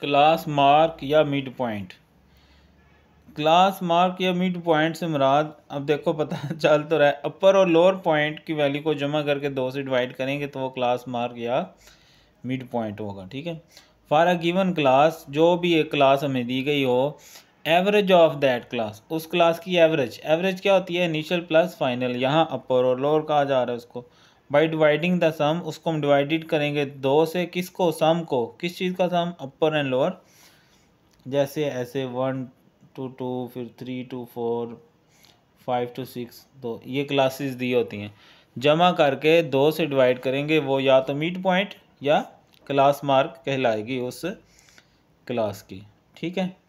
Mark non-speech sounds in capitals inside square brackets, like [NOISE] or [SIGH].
class mark या mid point class mark या mid point से मुराद अब देखो पता [LAUGHS] चल तो रहा है अपर और लोअर पॉइंट की वैल्यू को जमा करके दो से डिवाइड करेंगे तो वो क्लास मार्क या मिड पॉइंट होगा ठीक है फॉर अ गिवन क्लास जो भी एक क्लास हमें दी गई हो एवरेज ऑफ दैट क्लास उस क्लास की एवरेज एवरेज क्या होती है इनिशियल प्लस फाइनल यहाँ अपर और लोअर कहा जा रहा है उसको बाई डिवाइडिंग द सम उसको हम डिवाइडेड करेंगे दो से किसको सम को किस चीज़ का सम अपर एंड लोअर जैसे ऐसे वन टू टू फिर three two four five two six दो ये क्लासेस दी होती हैं जमा करके दो से डिवाइड करेंगे वो या तो मिड पॉइंट या क्लास मार्क कहलाएगी उस क्लास की ठीक है